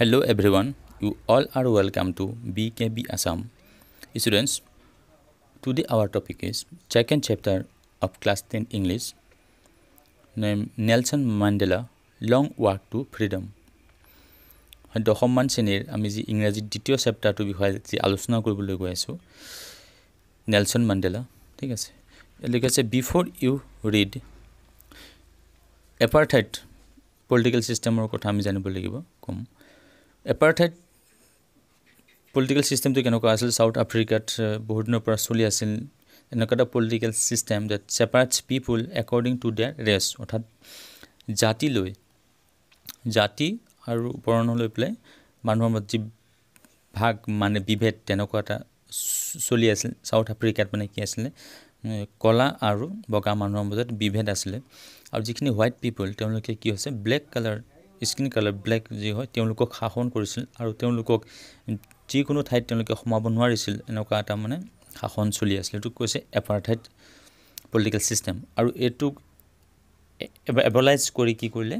Hello' everyone you all are welcome to B K B Assam students today our topic is second chapter of class ten English name Nelson Mandela long walk to freedom দশমমান শ্ৰেণীৰ আমি যি ইংৰাজীৰ দ্বিতীয় চেপ্টাৰটোৰ বিষয়ে যি আলোচনা কৰিবলৈ গৈ আছোঁ নেলচন মাণ্ডেলা ঠিক আছে এতিয়া আছে before you read apartheid political ছিষ্টেমৰ কথা আমি জানিব লাগিব ক'ম এপাৰ্থাইড পলিটিকেল চিষ্টেমটো কেনেকুৱা আছিল চাউথ আফ্ৰিকাত বহুত দিনৰ পৰা চলি আছিল এনেকুৱা এটা political system that separates people according to their race অৰ্থাৎ জাতি লৈ জাতি আৰু বৰণ লৈ পেলাই মানুহৰ মাজত যি ভাগ মানে বিভেদ তেনেকুৱা এটা চলি আছিল চাউথ আফ্ৰিকাত মানে কি আছিলে কলা আৰু বগা মানুহৰ মাজত বিভেদ আছিলে আৰু যিখিনি হোৱাইট পিপুল তেওঁলোকে কি হৈছে black colour skin colour black যি হয় তেওঁলোকক শাসন কৰিছিল আৰু তেওঁলোকক যিকোনো ঠাইত তেওঁলোকে সোমাব নোৱাৰিছিল এনেকুৱা এটা মানে শাসন চলি আছিল এইটোক কৈছে এপাৰ্থাইট পলিটিকেল ছিষ্টেম আৰু এইটোক এভেলাইজ কৰি কি কৰিলে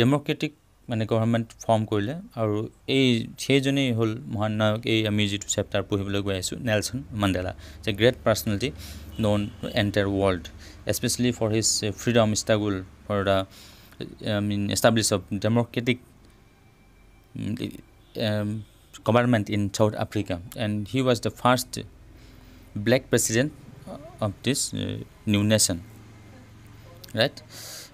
ডেম'ক্ৰেটিক মানে গভৰ্ণমেণ্ট ফৰ্ম কৰিলে আৰু এই সেইজনেই হ'ল মহানায়ক এই আমি যিটো চেপ্টাৰ পঢ়িবলৈ গৈ আছোঁ নেলচন মাণ্ডেলা যে great personality known entire world especially for his freedom struggle for the I mean establish of democratic government in South Africa and he was the first black president of this new nation right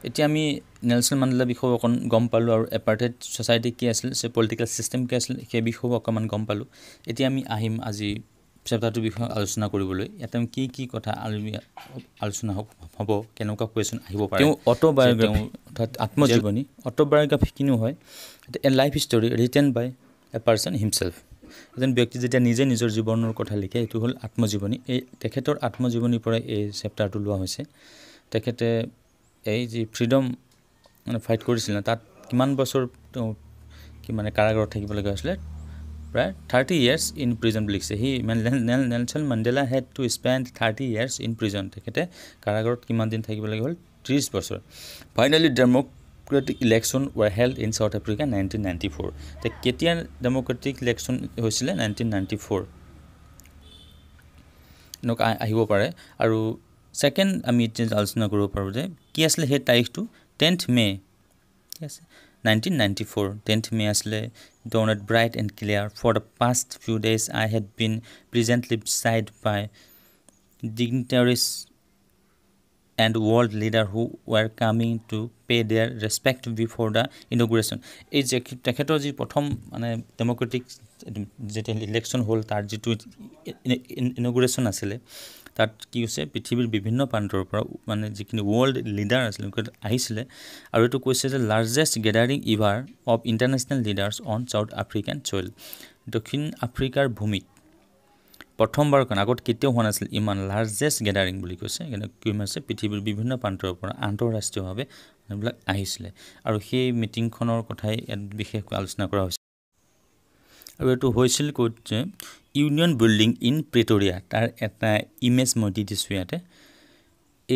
এতিয়া আমি Nelson মাণ্ডলাৰ বিষয়ে অকণ গম পালোঁ আৰু এপাৰ্টেড society কি আছিল political system কি আছিল সেই বিষয়েও অকণমান গম পালোঁ এতিয়া আমি আহিম আজি চেপ্টাৰটোৰ বিষয়ে আলোচনা কৰিবলৈ ইয়াতে কি কি কথা আলোচনা হওক হ'ব কেনেকুৱা কুৱেশ্যন আহিব পাৰে তেওঁ অট'বায়গ্ৰাফী অৰ্থাৎ আত্মজীৱনী অট'বায়'গ্ৰাফী কিনো হয় a life story written by a person himself এজন ব্যক্তি যেতিয়া নিজে নিজৰ জীৱনৰ কথা লিখে সেইটো হ'ল আত্মজীৱনী এই তেখেতৰ আত্মজীৱনীৰ পৰাই এই চেপ্টাৰটো লোৱা হৈছে তেখেতে এই যি ফ্ৰীডম মানে ফাইট কৰিছিলে তাত কিমান বছৰ তেওঁ কি মানে কাৰাগাৰত থাকিবলগীয়া হৈছিলে প্ৰায় থাৰ্টি years ইন prison বুলি কৈছে সি Nelson Mandela had to spend thirty years in prison তেখেতে কাৰাগাৰত কিমান দিন থাকিব লাগিব হ'ল ত্ৰিছ বছৰ finally democratic election were held in South Africa nineteen ninety four তে কেতিয়া ডেম'ক্ৰেটিক ইলেকশ্যন হৈছিলে নাইণ্টিন নাইণ্টি ফ'ৰ এনেক আহিব পাৰে আৰু ছেকেণ্ড আমি এতিয়া আলোচনা কৰিব পাৰোঁ যে কি আছিলে সেই তাৰিখটো টেন্থ মে' ঠিক আছে nineteen ninety four tenth May' আছিলে dawned bright and clear for the past few days I had been presently sieged by dignitaries and world leader who were coming to pay their respect before the inauguration এই যে তেখেতৰ যি প্ৰথম মানে Democratic যেতিয়া election হ'ল তাৰ যিটো ইনগ্ৰেশ্যন আছিলে তাত কি হৈছে পৃথিৱীৰ বিভিন্ন প্ৰান্তৰ পৰা মানে যিখিনি ৱৰ্ল্ড লিডাৰ আছিলে আহিছিলে আৰু এইটো কৈছে যে largest gathering ever of international leaders on South African soil দক্ষিণ আফ্ৰিকাৰ ভূমিত প্ৰথমবাৰ কাৰণে আগত কেতিয়াও হোৱা নাছিল ইমান লাৰ্জেষ্ট গেডাৰিং বুলি কৈছে কি হৈছে পৃথিৱীৰ বিভিন্ন প্ৰান্তৰ পৰা আন্তঃৰাষ্ট্ৰীয়ভাৱে এইবিলাক আহিছিলে আৰু সেই মিটিংখনৰ কথাই ইয়াত বিশেষকৈ আলোচনা কৰা হৈছে আৰু এইটো হৈছিল ক'ত যে ইউনিয়ন বিল্ডিং ইন প্ৰেটৰিয়া তাৰ এটা ইমেজ মই দি দিছোঁ ইয়াতে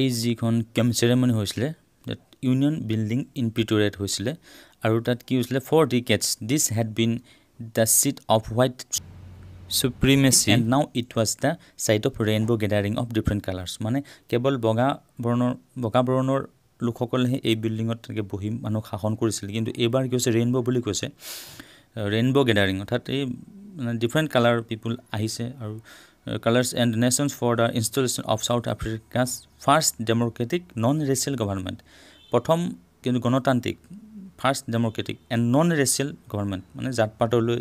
এই যিখন কেম্প চেৰেমনি হৈছিলে ইউনিয়ন বিল্ডিং ইন প্ৰিটৰিয়াত হৈছিলে আৰু তাত কি হৈছিলে for the decades this had been the seat of white supremacy and now it was the site of rainbow' gathering of different colours মানে কেৱল বগা বৰণৰ বগা বৰণৰ লোকসকলেহে এই বিল্ডিঙত তেনেকৈ বহি মানুহ শাসন কৰিছিল কিন্তু এইবাৰ কি হৈছে ৰেইনব' বুলি কৈছে ৰেইনব' গেডাৰিং অৰ্থাৎ এই মানে ডিফাৰেণ্ট কালাৰ পিপুল আহিছে আৰু colours and nations for the installation of South Africa's first democratic non racial government প্ৰথম কিন্তু গণতান্ত্ৰিক first democratic and non racial government মানে জাত পাতলৈ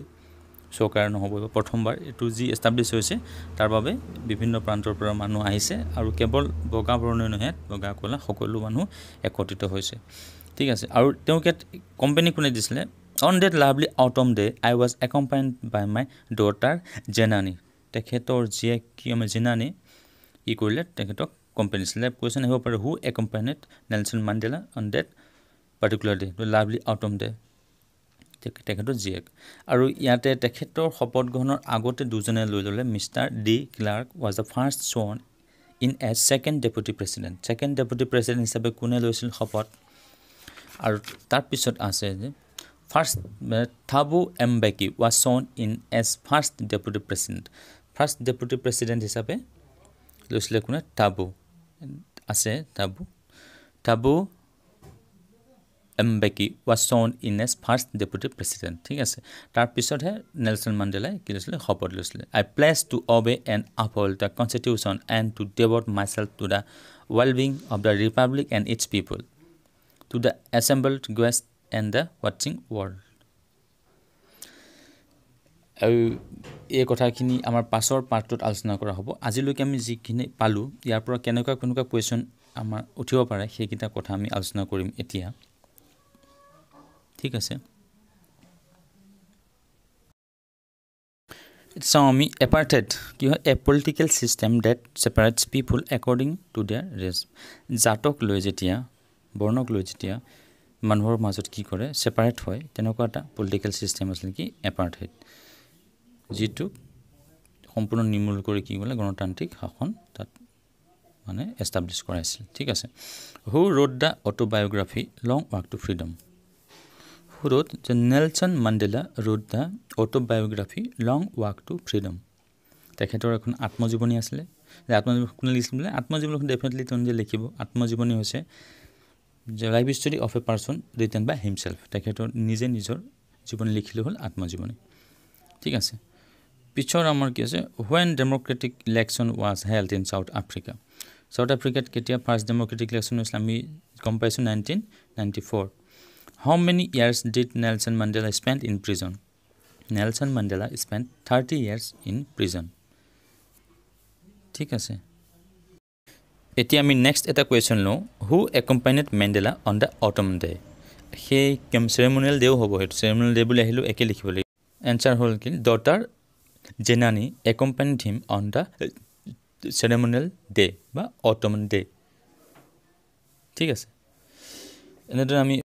চৰকাৰ নহ'ব প্ৰথমবাৰ এইটো যি এষ্টাব্লিছ হৈছে তাৰ বাবে বিভিন্ন প্ৰান্তৰ পৰা মানুহ আহিছে আৰু কেৱল বগা বৰণীয় নহয় বগা কলা সকলো মানুহ একত্ৰিত হৈছে ঠিক আছে আৰু তেওঁক ইয়াত কোম্পেনী কোনে দিছিলে on that lovely autumn day I was accompanied by my daughter Zenani তেখেতৰ জীয়েক কি আমি জেনানী কি কৰিলে তেখেতক কম্পেনিছিলে কুৱেশ্যন আহিব পাৰে who accompanied Nelson Mandela on that particular day lovely autumn day তেখেতৰ জীয়েক আৰু ইয়াতে তেখেতৰ শপত গ্ৰহণৰ আগতে দুজনে লৈ ল'লে Mr de Klerk was the first sworn in as second deputy president second deputy president হিচাপে কোনে লৈছিল শপত আৰু তাৰপিছত আছে যে First, Thabo Mbeki was sworn in as first deputy president. First deputy president is a Lusilekuna Thabo. Ase Thabo. Thabo Mbeki was sworn in as first deputy president. Thik ase. Tar pisot hai Nelson Mandela ki lusile khopad lusile. I pledge to obey and uphold the constitution and to devote myself to the well-being of the republic and its people. To the assembled guests and the ৱাটচিং world আৰু এই কথাখিনি আমাৰ পাছৰ পাৰ্টটোত আলোচনা কৰা হ'ব আজিলৈকে আমি যিখিনি পালোঁ ইয়াৰ পৰা কেনেকুৱা কেনেকুৱা কুৱেশ্যন আমাৰ উঠিব পাৰে সেইকেইটা কথা আমি আলোচনা কৰিম এতিয়া ঠিক আছে চাওঁ আমি এপাৰ্টেড কি হয় a political system that separates people according to their race জাতক লৈ যেতিয়া বৰ্ণক লৈ যেতিয়া মানুহৰ মাজত কি কৰে ছেপাৰেট হয় তেনেকুৱা এটা পলিটিকেল ছিষ্টেম আছিল নেকি এপাৰ্টহেড যিটোক সম্পূৰ্ণ নিৰ্মূল কৰি কি ক'লে গণতান্ত্ৰিক শাসন তাত মানে এষ্টাব্লিছ কৰাইছিল ঠিক আছে who wrote the autobiography long walk to freedom who wrote যে Nelson Mandela wrote the autobiography long walk to freedom তেখেতৰ এখন আত্মজীৱনী আছিলে যে আত্মজীৱনী কোনে লিখিছিল বোলে আত্মজীৱনীখন ডেফিনেটলি তেওঁ যে লিখিব আত্মজীৱনী হৈছে যে life story of a person written by himself তেখেতৰ নিজে নিজৰ জীৱন লিখিলে হ'ল আত্মজীৱনী ঠিক আছে পিছৰ আমাৰ কি আছে when democratic election was held in South Africa South আফ্ৰিকাত কেতিয়া ফাৰ্ষ্ট ডেম'ক্ৰেটিক ইলেকশ্যন হৈছিলে আমি গম পাইছোঁ nineteen ninety four how many years did Nelson Mandela spend in prison Nelson Mandela spend thirty years in prison ঠিক আছে এতিয়া আমি নেক্সট এটা কুৱেশ্যন লওঁ who accompanied Mandela on the autumn day সেই কেম চেৰেমনিয়েল ডেও হ'ব সেইটো চেৰেমনিয়েল ডে বুলি আহিলোঁ একেই লিখিব লাগিব এনচাৰ হ'ল কি daughter Zenani accompanied him on the ceremonial day বা অটম ডে ঠিক আছে এনেদৰে আমি